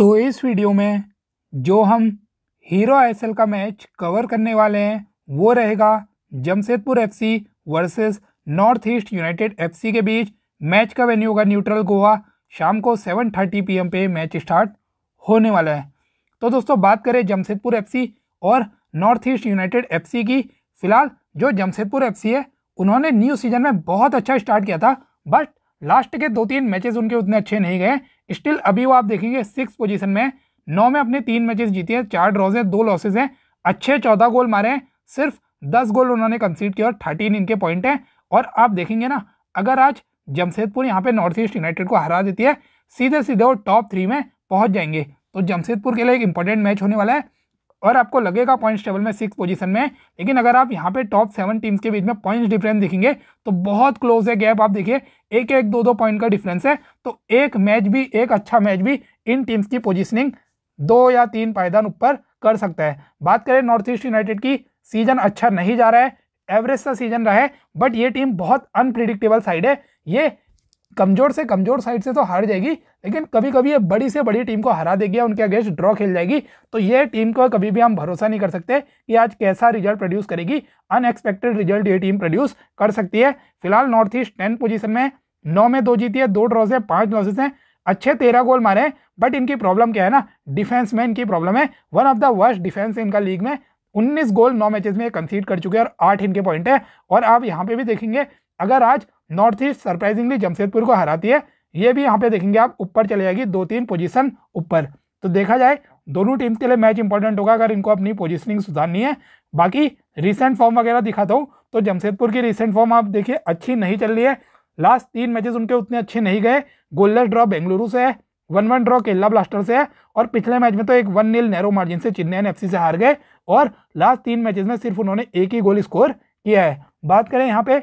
तो इस वीडियो में जो हम हीरो एस का मैच कवर करने वाले हैं वो रहेगा Jamshedpur FC versus North East United FC के बीच मैच का वेन्यू होगा न्यूट्रल गोवा शाम को 7:30 पीएम पे मैच स्टार्ट होने वाला है तो दोस्तों बात करें जमशेदपुर एफसी और नॉर्थ ईस्ट यूनाइटेड एफसी की फिलहाल जो जमशेदपुर एफसी है उन्होंने न्यू सीजन में बहुत अच्छा स्टार्ट किया था बट लास्ट के दो तीन मैचेस उनके उतने अच्छे नहीं गए स्टिल अभी वो आप देखेंगे सिक्स पोजीशन में नौ में अपने तीन मैचेस जीते हैं चार ड्रॉज हैं दो लॉसेज हैं अच्छे चौदह गोल मारे हैं सिर्फ दस गोल उन्होंने कंसीड किया और थर्टीन इनके पॉइंट हैं और आप देखेंगे ना अगर आज जमशेदपुर यहाँ पर नॉर्थ ईस्ट यूनाइटेड को हरा देती है सीधे सीधे वो टॉप थ्री में पहुँच जाएंगे तो जमशेदपुर के लिए एक इंपॉर्टेंट मैच होने वाला है और आपको लगेगा पॉइंट्स टेबल में सिक्स पोजीशन में लेकिन अगर आप यहाँ पे टॉप सेवन टीम्स के बीच में पॉइंट्स डिफरेंस देखेंगे तो बहुत क्लोज है गैप आप देखिए एक एक दो दो पॉइंट का डिफरेंस है तो एक मैच भी एक अच्छा मैच भी इन टीम्स की पोजिशनिंग दो या तीन पायदान ऊपर कर सकता है बात करें नॉर्थ ईस्ट यूनाइटेड की सीजन अच्छा नहीं जा रहा है एवरेज सा सीजन रहा है बट ये टीम बहुत अनप्रिडिक्टेबल साइड है ये कमजोर से कमजोर साइड से तो हार जाएगी लेकिन कभी कभी ये बड़ी से बड़ी टीम को हरा देगी या उनके अगेंस्ट ड्रॉ खेल जाएगी तो ये टीम को कभी भी हम भरोसा नहीं कर सकते कि आज कैसा रिजल्ट प्रोड्यूस करेगी अनएक्सपेक्टेड रिजल्ट ये टीम प्रोड्यूस कर सकती है फिलहाल नॉर्थ ईस्ट टेंथ पोजीशन में नौ में दो जीती है दो ड्रॉ से पाँच लॉसेस हैं अच्छे तेरह गोल मारे बट इनकी प्रॉब्लम क्या है ना डिफेंस में इनकी प्रॉब्लम है one of the worst defence है इनका लीग में उन्नीस गोल नौ मैचेस में कंसीड कर चुके हैं और आठ इनके पॉइंट है और आप यहाँ पे भी देखेंगे अगर आज नॉर्थ ईस्ट सरप्राइजिंगली जमशेदपुर को हराती है ये भी यहाँ पे देखेंगे आप ऊपर चले जाएगी दो तीन पोजीशन ऊपर तो देखा जाए दोनों टीम के लिए मैच इंपॉर्टेंट होगा अगर इनको अपनी पोजीशनिंग सुधारनी है बाकी रिसेंट फॉर्म वगैरह दिखाता हूँ तो जमशेदपुर की रिसेंट फॉर्म आप देखिए अच्छी नहीं चल रही है लास्ट तीन मैचेस उनके उतने अच्छे नहीं गए गोललेस ड्रॉ बेंगलुरु से है one one draw Kerala blaster से है और पिछले मैच में तो एक वन नील नैरो मार्जिन से चेन्नई एफ से हार गए और लास्ट तीन मैचेस में सिर्फ उन्होंने एक ही गोल स्कोर किया है बात करें यहाँ पे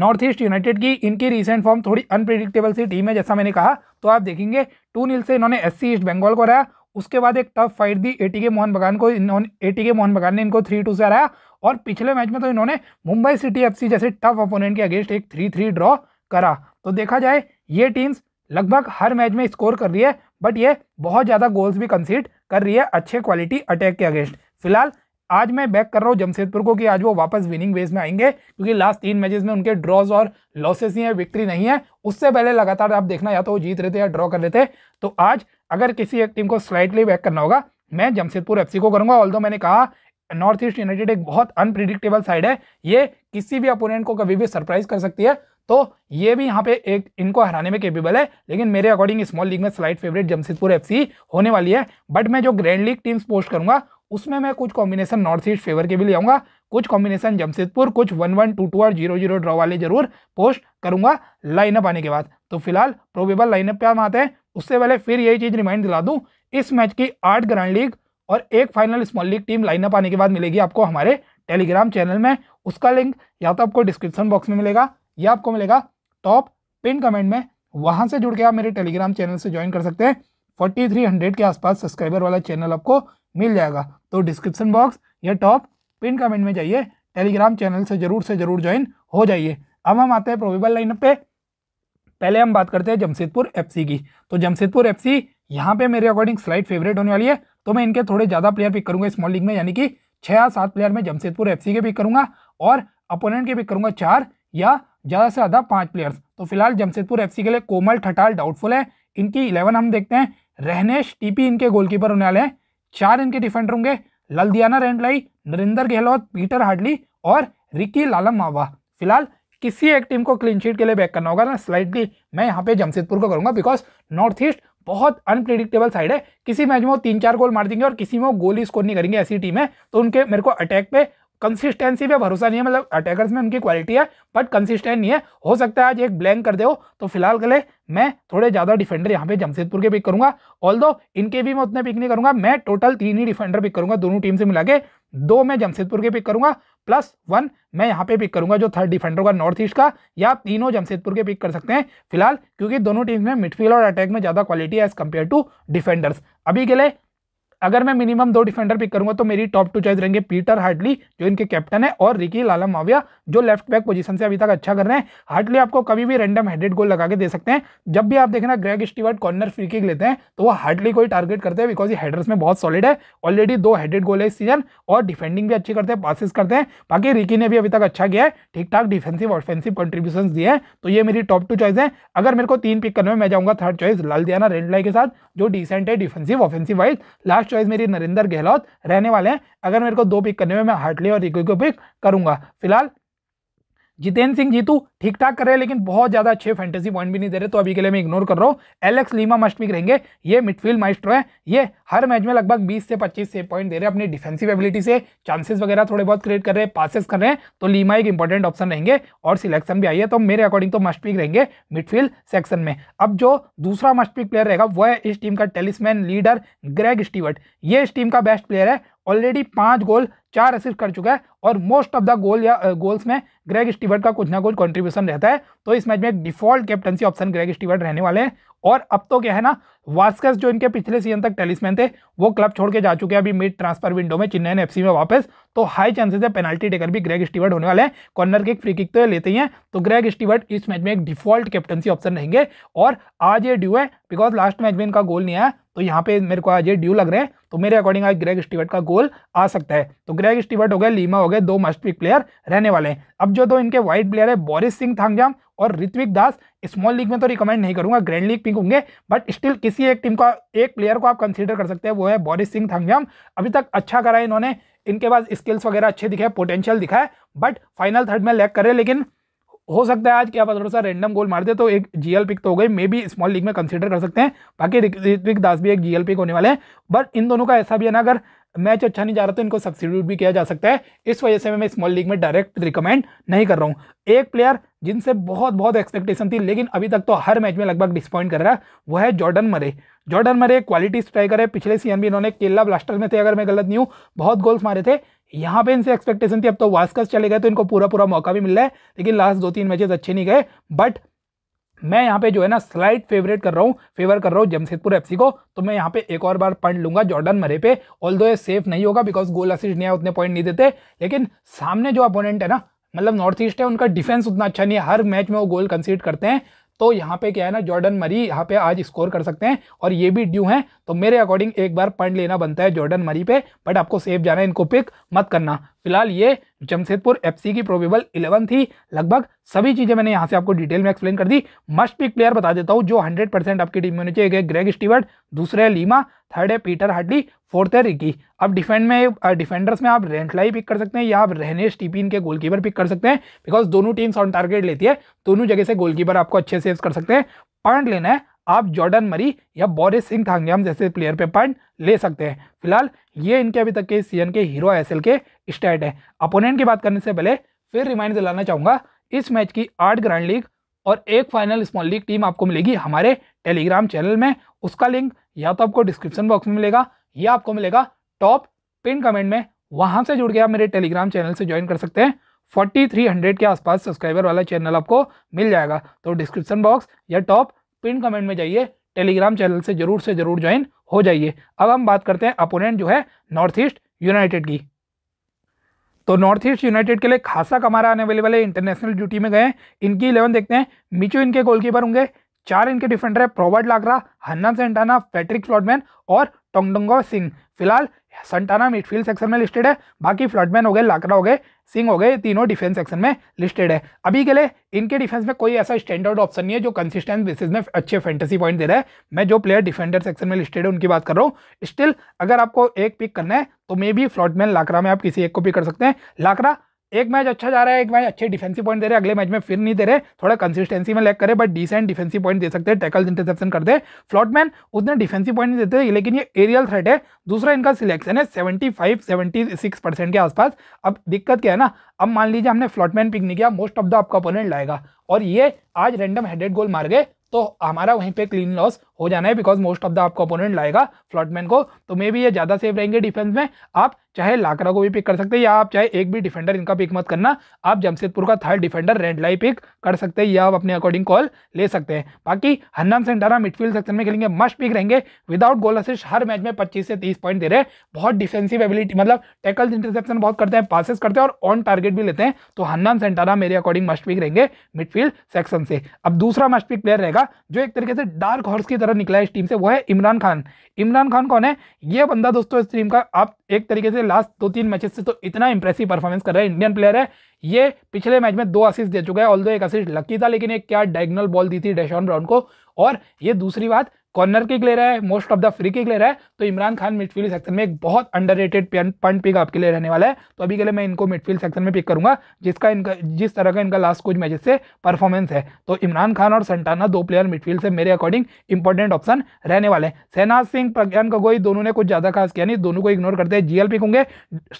नॉर्थ ईस्ट यूनाइटेड की इनकी रिसेंट फॉर्म थोड़ी अनप्रिडिक्टेबल सी टीम है जैसा मैंने कहा तो आप देखेंगे टू नील से इन्होंने एस ईस्ट बंगाल को हराया उसके बाद एक टफ फाइट दी ए के मोहन बगान को इन्होंने एटी के मोहन बगान ने इनको थ्री टू से हराया और पिछले मैच में तो इन्होंने मुंबई सिटी एफ जैसे टफ अपोनेंट के अगेंस्ट एक थ्री थ्री ड्रॉ करा तो देखा जाए ये टीम्स लगभग हर मैच में स्कोर कर रही है बट ये बहुत ज़्यादा गोल्स भी कंसीड कर रही है अच्छे क्वालिटी अटैक के अगेंस्ट फिलहाल आज मैं बैक कर रहा हूँ जमशेदपुर को कि आज वो वापस विनिंग वेज में आएंगे क्योंकि लास्ट तीन मैचेस में उनके ड्रॉज और लॉसेस ही हैं विक्ट्री नहीं है उससे पहले लगातार आप देखना या तो वो जीत रहे थे या ड्रॉ कर रहे थे तो आज अगर किसी एक टीम को स्लाइटली बैक करना होगा मैं जमशेदपुर एफ को करूंगा ऑल मैंने कहा नॉर्थ ईस्ट यूनाइटेड एक बहुत अनप्रिडिक्टेबल साइड है ये किसी भी अपोनेंट को कभी भी सरप्राइज कर सकती है तो ये भी यहाँ पे एक इनको हराने में केपेबल है लेकिन मेरे अकॉर्डिंग स्मॉल लीग में स्लाइड फेवरेट जमशेदपुर एफसी होने वाली है बट मैं जो ग्रैंड लीग टीम्स पोस्ट करूंगा उसमें मैं कुछ कॉम्बिनेशन नॉर्थ ईस्ट फेवर के भी ले आऊंगा कुछ कॉम्बिनेशन जमशेदपुर कुछ वन वन टू टू और जीरो जीरो ड्रॉ वाले जरूर पोस्ट करूंगा लाइनअप आने के बाद तो फिलहाल प्रोबेबल लाइनअप पे हम आते हैं उससे पहले फिर यही चीज़ रिमाइंड दिला दूँ इस मैच की आठ ग्रैंड लीग और एक final small league team lineup आने के बाद मिलेगी आपको हमारे टेलीग्राम चैनल में उसका लिंक या तो आपको डिस्क्रिप्शन बॉक्स में मिलेगा या आपको मिलेगा टॉप पिन कमेंट में वहाँ से जुड़ के आप मेरे टेलीग्राम चैनल से ज्वाइन कर सकते हैं फोर्टी थ्री हंड्रेड के आसपास सब्सक्राइबर वाला चैनल आपको मिल जाएगा तो डिस्क्रिप्शन बॉक्स या टॉप पिन कमेंट में जाइए टेलीग्राम चैनल से ज़रूर से ज़रूर ज्वाइन हो जाइए अब हम आते हैं प्रोबेबल लाइनअप पे पहले हम बात करते हैं जमशेदपुर एफसी की तो जमशेदपुर एफसी यहाँ पे मेरे अकॉर्डिंग स्लाइड फेवरेट होने वाली है तो मैं इनके थोड़े ज़्यादा प्लेयर पिक करूँगा स्मॉल लीग में यानी कि छः या सात प्लेयर में जमशेदपुर एफ के पिक करूँगा और अपोनेंट के पिक करूँगा चार या ज़्यादा से ज़्यादा पाँच प्लेयर्स तो फिलहाल जमशेदपुर एफ के लिए कोमल ठटाल डाउटफुल है इनकी इलेवन हम देखते हैं रहनेश टीपी इनके गोलकीपर होने वाले हैं चार इनके डिफेंडर होंगे ललदियाना रेंडलाई नरेंद्र गहलोत पीटर हार्डली और रिकी लालम मावा फिलहाल किसी एक टीम को क्लीन शीट के लिए बैक करना होगा ना स्लाइडली मैं यहाँ पे जमशेदपुर को करूँगा बिकॉज नॉर्थ ईस्ट बहुत अनप्रिडिक्टेबल साइड है किसी मैच में वो तीन चार गोल मार देंगे और किसी में वो गोल ही स्कोर नहीं करेंगे ऐसी टीम है तो उनके मेरे को अटैक पे कंसिस्टेंसी पे भरोसा नहीं है मतलब अटैकर्स में उनकी क्वालिटी है बट कंसिस्टेंट नहीं है हो सकता है आज एक ब्लैंक कर दे तो फिलहाल के लिए मैं थोड़े ज़्यादा डिफेंडर यहाँ पे जमशेदपुर के पिक करूँगा ऑल दो इनके भी मैं उतने पिक नहीं करूँगा मैं टोटल तीन ही डिफेंडर पिक करूँगा दोनों टीम से मिला के दो मैं जमशेदपुर के पिक करूँगा प्लस वन मैं यहाँ पे पिक करूँगा जो थर्ड डिफेंडर का नॉर्थ ईस्ट का या तीनों जमशेदपुर के पिक कर सकते हैं फिलहाल क्योंकि दोनों टीम में मिडफील्ड और अटैक में ज़्यादा क्वालिटी है एज कम्पेयर टू डिफेंडर्स अभी के लिए अगर मैं मिनिमम दो डिफेंडर पिक करूंगा तो मेरी टॉप टू चॉइस रहेंगे पीटर हार्डली जो इनके कैप्टन है और रिकी लाला माविया जो लेफ्ट बैक पोजीशन से अभी तक अच्छा कर रहे हैं हार्डली आपको कभी भी रैंडम हेडेड गोल लगा के दे सकते हैं जब भी आप देखना Greg Stewart corner free kick लेते हैं तो वो हार्डली कोई टारगेट करते हैं बिकॉज ये हेडर्स में बहुत सॉलिड है ऑलरेडी दो हेडेड गोल है इस सीजन और डिफेंडिंग भी अच्छी करते हैं पासिस करते हैं बाकी रिकी ने भी अभी तक अच्छा किया है ठीक ठाक डिफेंसिव ऑफेंसिव कंट्रीब्यूशन दिए हैं तो ये मेरी टॉप टू चॉइस है अगर मेरे को तीन पिक करने में मैं जाऊँगा थर्ड चॉइस लाल दियाना रेंडलाई के साथ जो डिसेंट है defensive offensive wise last choice मेरी नरेंद्र गहलोत रहने वाले हैं अगर मेरे को दो पिक करने में मैं हार्टली और रिको को पिक करूंगा फिलहाल जितेंद्र सिंह जीतू ठीक ठाक कर रहे हैं लेकिन बहुत ज़्यादा अच्छे फैंटेसी पॉइंट भी नहीं दे रहे तो अभी के लिए मैं इग्नोर कर रहा हूँ एलेक्स लीमा मस्टमिक रहेंगे ये मिडफील्ड माइस्ट्रो है ये हर मैच में लगभग 20 से 25 से पॉइंट दे रहे हैं अपनी डिफेंसिव एबिलिटी से चांसेस वगैरह थोड़े बहुत क्रिएट कर रहे हैं पासिस कर रहे हैं तो लीमा एक इंपॉर्टेंट ऑप्शन रहेंगे और सिलेक्शन भी आई है तो मेरे अकॉर्डिंग तो मस्टपिक रहेंगे मिडफील्ड सेक्शन में अब जो दूसरा मस्टपिक प्लेयर रहेगा वह है इस टीम का टेलिसमैन लीडर ग्रेग स्टीवर्ट ये इस टीम का बेस्ट प्लेयर है ऑलरेडी पांच गोल चार असिस्ट कर चुका है और मोस्ट ऑफ द गोल या गोल्स में ग्रेग स्टीवर्ट का कुछ ना कुछ कॉन्ट्रीब्यूशन सिचुएशन रहता है तो इस मैच में default captaincy option Greg Stewart रहने वाले हैं और अब तो क्या है ना वास्कस जो इनके पिछले सीजन तक टेलिसमैन थे वो क्लब छोड़ के जा चुके हैं अभी मिड ट्रांसफर विंडो में चेन्नई एफ में वापस तो हाई चांसेस है पेनल्टी टेकर भी ग्रेग स्टीवर्ट होने वाले हैं कॉर्नर किक फ्री किक तो लेते ही हैं तो ग्रेग स्टीवर्ट इस मैच में एक डिफॉल्ट कैप्टनसी ऑप्शन रहेंगे और आज ये ड्यू है बिकॉज लास्ट मैच में इनका गोल नहीं आया तो यहाँ पे मेरे को आज ये ड्यू लग रहे हैं तो मेरे अकॉर्डिंग आज ग्रेग स्टीवर्ट का गोल आ सकता है तो ग्रेग स्टीवर्ट हो गए लीमा हो गए दो मस्ट पिक प्लेयर रहने वाले हैं अब जो दो तो इनके वाइट प्लेयर है बोरिस सिंह थांगजाम और ऋत्विक दास स्मॉल लीग में तो रिकमेंड नहीं करूंगा ग्रैंड लीग पिक होंगे बट स्टिल किसी एक टीम का एक प्लेयर को आप कंसिडर कर सकते हैं वो है बोरिस सिंह थांगजाम अभी तक अच्छा करा है इन्होंने इनके पास स्किल्स वगैरह अच्छे दिखे पोटेंशियल दिखा है बट फाइनल थर्ड में लैक करे लेकिन हो सकता है आज क्या पता थोड़ा सा रैंडम गोल मार दे तो एक जीएल पिक तो हो गई मे बी स्मॉल लीग में कंसिडर कर सकते हैं बाकी ऋत्विक दास भी एक जीएल पिक होने वाले हैं बट इन दोनों का ऐसा भी है ना अगर मैच अच्छा नहीं जा रहा तो इनको सब्सिट्यूट भी किया जा सकता है इस वजह से मैं स्मॉल लीग में डायरेक्ट रिकमेंड नहीं कर रहा हूँ एक प्लेयर जिनसे बहुत बहुत एक्सपेक्टेशन थी लेकिन अभी तक तो हर मैच में लगभग डिसपॉइंट कर रहा है वो है Jordan Murray Jordan Murray quality striker है पिछले सीजन भी इन्होंने केरला ब्लास्टर में थे अगर मैं गलत नहीं हूँ बहुत गोल्स मारे थे यहाँ पे इनसे एक्सपेक्टेशन थी अब तो वास्कस चले गए तो इनको पूरा पूरा मौका भी मिल रहा है लेकिन लास्ट दो तीन मैचेस अच्छे नहीं गए बट मैं यहाँ पे जो है ना स्लाइड फेवरेट कर रहा हूँ फेवर कर रहा हूँ जमशेदपुर एफसी को तो मैं यहाँ पे एक और बार पॉइंट लूंगा जॉर्डन मरे पे ऑल दो ये सेफ नहीं होगा बिकॉज गोल असिस्ट नहीं है उतने पॉइंट नहीं देते लेकिन सामने जो अपोनेंट है ना मतलब नॉर्थ ईस्ट है उनका डिफेंस उतना अच्छा नहीं है हर मैच में वो गोल कंसीड करते हैं तो यहाँ पे क्या है ना जॉर्डन मरी यहाँ पे आज स्कोर कर सकते हैं और ये भी ड्यू है तो मेरे अकॉर्डिंग एक बार पॉइंट लेना बनता है जॉर्डन मरी पे बट आपको सेफ जाना है इनको पिक मत करना फिलहाल ये जमशेदपुर एफसी की प्रोबेबल इलेवन थी लगभग सभी चीज़ें मैंने यहाँ से आपको डिटेल में एक्सप्लेन कर दी मस्ट पिक प्लेयर बता देता हूँ जो हंड्रेड परसेंट आपकी टीम में होनी चाहिए ग्रेग स्टीवर्ट दूसरे लीमा थर्ड है पीटर हार्डली फोर्थ है रिकी अब डिफेंड में डिफेंडर्स uh, में आप रेंटलाई पिक कर सकते हैं या आप रहनेश टीपिन के गोलकीपर पिक कर सकते हैं बिकॉज दोनों टीम्स ऑन टारगेट लेती है दोनों जगह से गोलकीपर आपको अच्छे सेव कर सकते हैं पॉइंट लेना है आप जॉर्डन मरी या बोरिस सिंह थांगयाम जैसे प्लेयर पे पॉइंट ले सकते हैं फिलहाल ये इनके अभी तक के सीजन के हीरो एस के स्टैट है अपोनेंट की बात करने से पहले फिर रिमाइंड दिलाना चाहूँगा इस मैच की आठ ग्रैंड लीग और एक फाइनल स्मॉल लीग टीम आपको मिलेगी हमारे टेलीग्राम चैनल में उसका लिंक या तो आपको डिस्क्रिप्शन बॉक्स में मिलेगा या आपको मिलेगा टॉप पिन कमेंट में वहाँ से जुड़ के आप मेरे टेलीग्राम चैनल से ज्वाइन कर सकते हैं 4300 के आसपास सब्सक्राइबर वाला चैनल आपको मिल जाएगा तो डिस्क्रिप्शन बॉक्स या टॉप पिन कमेंट में जाइए टेलीग्राम चैनल से जरूर से जरूर ज्वाइन हो जाइए अब हम बात करते हैं अपोनेंट जो है नॉर्थ ईस्ट यूनाइटेड की तो नॉर्थ ईस्ट यूनाइटेड के लिए खासा कमारा आने वाले वाले इंटरनेशनल ड्यूटी में गए इनकी इलेवन देखते हैं मिचू इनके गोलकीपर होंगे चार इनके डिफेंडर है प्रोवर्ड लागरा हन्ना सेंटाना पैट्रिक फ्लॉडमैन और टोंगडोंगो सिंह फिलहाल संटाना मिडफील्ड सेक्शन में लिस्टेड है बाकी फ्लडमैन हो गए लाकरा हो गए सिंह हो गए तीनों डिफेंस सेक्शन में लिस्टेड है अभी के लिए इनके डिफेंस में कोई ऐसा स्टैंडर्ड ऑप्शन नहीं है जो कंसिस्टेंट बेसिस में अच्छे फैंटेसी पॉइंट दे रहा है मैं जो प्लेयर डिफेंडर सेक्शन में लिस्टेड है उनकी बात कर रहा हूँ स्टिल अगर आपको एक पिक करना है तो मे बी फ्लॉटमैन लाकरा में आप किसी एक को पिक कर सकते हैं लाकरा एक मैच अच्छा जा रहा है एक मैच अच्छे डिफेंसिव पॉइंट दे रहे हैं अगले मैच में फिर नहीं दे रहे थोड़ा कंसिस्टेंसी में लैक करें बट डिसेंट डिफेंसिव पॉइंट दे सकते हैं टैकल्स इंटरसेप्शन कर दे फ्लॉटमैन उतने डिफेंसिव पॉइंट नहीं देते लेकिन ये एरियल थ्रेट है दूसरा इनका सिलेक्शन है seventy five seventy six percent के आसपास अब दिक्कत क्या है ना अब मान लीजिए हमने फ्लॉटमैन पिक नहीं किया मोस्ट ऑफ द आपका अपोनेंट लाएगा और ये आज रेंडम हेडेड गोल मार गए तो हमारा वहीं पे क्लीन लॉस हो जाना है बिकॉज मोस्ट ऑफ द आपका ओपोनेंट लाएगा फ्लॉटमैन को तो मे भी ये ज़्यादा सेफ रहेंगे डिफेंस में आप चाहे लाकरा को भी पिक कर सकते हैं या आप चाहे एक भी डिफेंडर इनका पिक मत करना आप जमशेदपुर का थर्ड डिफेंडर रेंडलाई पिक कर सकते हैं या आप अपने अकॉर्डिंग कॉल ले सकते हैं बाकी हन्नाम सेंटारा मिडफील्ड सेक्शन में खेलेंगे मस्ट पिक रहेंगे विदाउट गोल असिस्ट हर मैच में पच्चीस से तीस पॉइंट दे रहे हैं बहुत डिफेंसिव एबिलिटी मतलब टैकल्स इंटरसेप्शन बहुत करते हैं पासिस करते हैं और ऑन टारगेट भी लेते हैं तो हन्नान सेंटारा मेरे अकॉर्डिंग मस्ट पिक रहेंगे मिडफील्ड सेक्शन से अब दूसरा मस्ट पिक प्लेयर रहेगा जो एक तरीके से डार्क हॉर्स की तरह बाहर निकला है इस टीम से वो है इमरान खान इमरान खान कौन है ये बंदा दोस्तों इस टीम का आप एक तरीके से लास्ट दो तीन मैचेस से तो इतना इंप्रेसिव परफॉर्मेंस कर रहा है इंडियन प्लेयर है ये पिछले मैच में दो असिस्ट दे चुका है ऑल एक असिस्ट लकी था लेकिन एक क्या डायगनल बॉल दी थी डेशॉन ब्राउन को और ये दूसरी बात कॉर्नर किक ले रहा है most of the free kick ले रहा है तो इमरान खान मिडफील्ड सेक्शन में एक बहुत अंडर रेटेड पंट पिक आपके लिए रहने वाला है तो अभी के लिए मैं इनको मिडफील्ड सेक्शन में पिक करूंगा जिसका इनका जिस तरह का इनका लास्ट कुछ मैचेस से परफॉर्मेंस है तो इमरान खान और संटाना दो प्लेयर मिडफील्ड से मेरे अकॉर्डिंग इंपॉर्टेंट ऑप्शन रहने वाले हैं सहनाज सिंह प्रज्ञान गगोई दोनों ने कुछ ज़्यादा खास किया नहीं दोनों को इग्नोर करते हैं जीएल पिक होंगे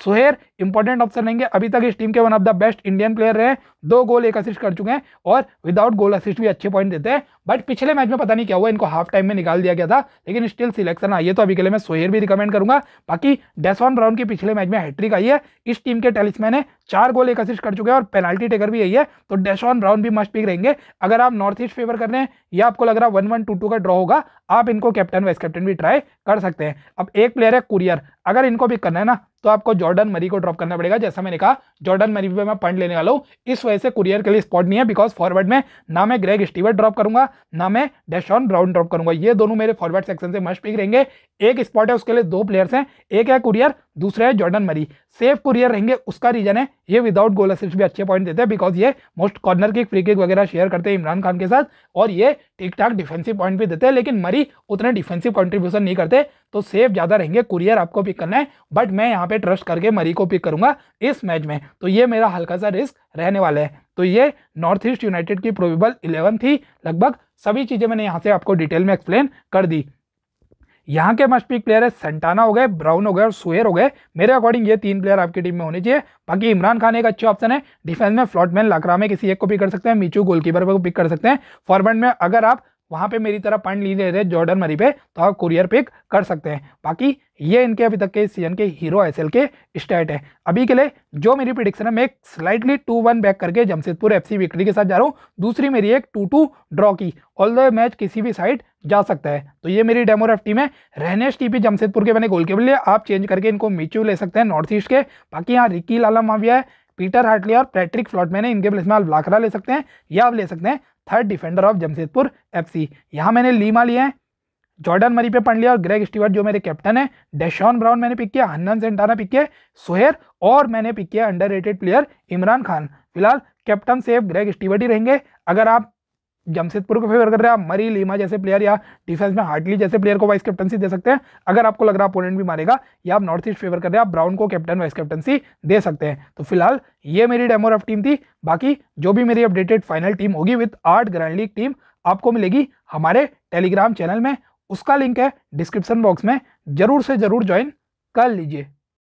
सुहेर इंपॉर्टेंट ऑप्शन रहेंगे अभी तक इस टीम के one of the best Indian player रहे दो गोल एक असिस्ट कर चुके हैं और विदाउट गोल असिस्ट भी अच्छे पॉइंट देते हैं बट पिछले मैच में पता नहीं क्या हुआ इनको हाफ टाइम में निकाल दिया गया था लेकिन स्टिल सिलेक्शन आई है तो अभी के लिए मैं सोहेर भी रिकमेंड करूंगा बाकी डेसॉन ब्राउन के पिछले मैच में हैट्रिक आई है इस टीम के टेलिसमैन है चार गोल एक असिस्ट कर चुके हैं और पेनाल्टी टेकर भी यही है तो डेशॉन ब्राउन भी मस्ट पिक रहेंगे अगर आप नॉर्थ ईस्ट फेवर कर रहे हैं या आपको लग रहा है वन वन टू टू का ड्रॉ होगा आप इनको कैप्टन वाइस कैप्टन भी ट्राई कर सकते हैं अब एक प्लेयर है कुरियर अगर इनको पिक करना है ना तो आपको जॉर्डन मरी को ड्रॉप करना पड़ेगा जैसा मैंने कहा जॉर्डन मरी पे मैं पॉइंट लेने वाला हूँ इस वजह से कुरियर के लिए स्पॉट नहीं है बिकॉज फॉरवर्ड में ना मैं ग्रेग स्टीवर्ट ड्रॉप करूंगा ना मैं डेशॉन ब्राउन ड्रॉप करूंगा ये दोनों मेरे फॉरवर्ड सेक्शन से मस्ट पिक रहेंगे एक स्पॉट है उसके लिए दो प्लेयर्स हैं एक है कुरियर दूसरा है जॉर्डन मरी सेफ कुरियर रहेंगे उसका रीजन है ये विदाउट गोल असिस्ट भी अच्छे पॉइंट देते हैं बिकॉज ये most corner kick free kick वगैरह शेयर करते हैं इमरान खान के साथ और ये ठीक ठाक डिफेंसिव पॉइंट भी देते हैं लेकिन मरी उतने डिफेंसिव कंट्रीब्यूशन नहीं करते तो सेफ ज़्यादा रहेंगे कुरियर आपको पिक करना है बट मैं यहाँ पे ट्रस्ट करके मरी को पिक करूँगा इस मैच में तो ये मेरा हल्का सा रिस्क रहने वाला है तो ये नॉर्थ ईस्ट यूनाइटेड की प्रोबेबल इलेवन थी लगभग सभी चीज़ें मैंने यहाँ से आपको डिटेल में एक्सप्लेन कर दी यहाँ के मस्ट पिक प्लेयर है सेंटाना हो गए ब्राउन हो गए और सुहेर हो गए मेरे अकॉर्डिंग ये तीन प्लेयर आपकी टीम में होने चाहिए बाकी इमरान खान एक अच्छा ऑप्शन है डिफेंस में फ्लॉटमैन लाकरा में किसी एक को पिक कर सकते हैं मीचू गोलकीपर को पिक कर सकते हैं फॉरवर्ड में अगर आप वहाँ पे मेरी तरह पॉइंट ली ले रहे जॉर्डन मरी पे तो आप कुरियर पिक कर सकते हैं बाकी ये इनके अभी तक के सीजन के हीरो एस के स्टैट है अभी के लिए जो मेरी प्रिडिक्शन है मैं एक स्लाइटली टू वन बैक करके जमशेदपुर एफसी विक्ट्री के साथ जा रहा हूँ दूसरी मेरी एक टू टू ड्रॉ की ऑल द मैच किसी भी साइड जा सकता है तो ये मेरी डेमोर एफ टीम है रहनेश टीपी जमशेदपुर के मैंने गोल के लिए आप चेंज करके इनको मिचू ले सकते हैं नॉर्थ ईस्ट के बाकी यहाँ रिकी लाला माविया है पीटर हार्टली और पैट्रिक फ्लॉट मैंने इनके प्लेस में आप लाखरा ले सकते हैं या आप ले सकते हैं third defender of Jamshedpur FC यहाँ मैंने लीमा लिया है जॉर्डन मरी पे पढ़ लिया और ग्रेग स्टीवर्ट जो मेरे कैप्टन है डेशॉन ब्राउन मैंने पिक किया हन्नन सेंटाना पिक किया सोहेर और मैंने पिक किया अंडर प्लेयर इमरान खान फिलहाल कैप्टन सेफ ग्रेग स्टीवर्ट ही रहेंगे अगर आप जमशेदपुर को फेवर कर रहे हैं आप मरी लीमा जैसे प्लेयर या डिफेंस में हार्टली जैसे प्लेयर को वाइस कैप्टनसी दे सकते हैं अगर आपको लग रहा है अपोनेंट भी मारेगा या आप नॉर्थ ईस्ट फेवर कर रहे हैं आप ब्राउन को कैप्टन वाइस कैप्टनसी दे सकते हैं तो फिलहाल ये मेरी डेमो रफ टीम थी बाकी जो भी मेरी अपडेटेड फाइनल टीम होगी विथ आठ ग्रैंड लीग टीम आपको मिलेगी हमारे टेलीग्राम चैनल में उसका लिंक है डिस्क्रिप्शन बॉक्स में जरूर से जरूर ज्वाइन कर लीजिए